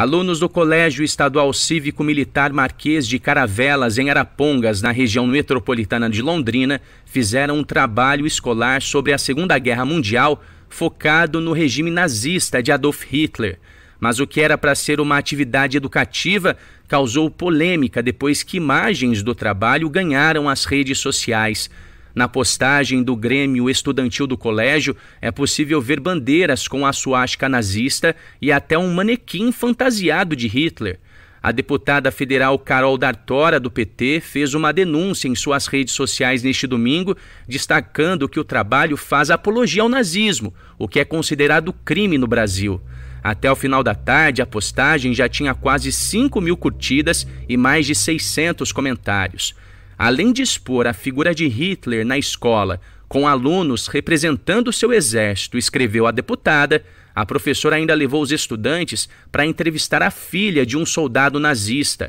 Alunos do Colégio Estadual Cívico Militar Marquês de Caravelas, em Arapongas, na região metropolitana de Londrina, fizeram um trabalho escolar sobre a Segunda Guerra Mundial focado no regime nazista de Adolf Hitler. Mas o que era para ser uma atividade educativa causou polêmica depois que imagens do trabalho ganharam as redes sociais. Na postagem do Grêmio Estudantil do Colégio, é possível ver bandeiras com a suástica nazista e até um manequim fantasiado de Hitler. A deputada federal Carol Dartora, do PT, fez uma denúncia em suas redes sociais neste domingo, destacando que o trabalho faz apologia ao nazismo, o que é considerado crime no Brasil. Até o final da tarde, a postagem já tinha quase 5 mil curtidas e mais de 600 comentários além de expor a figura de Hitler na escola, com alunos representando seu exército, escreveu a deputada, a professora ainda levou os estudantes para entrevistar a filha de um soldado nazista.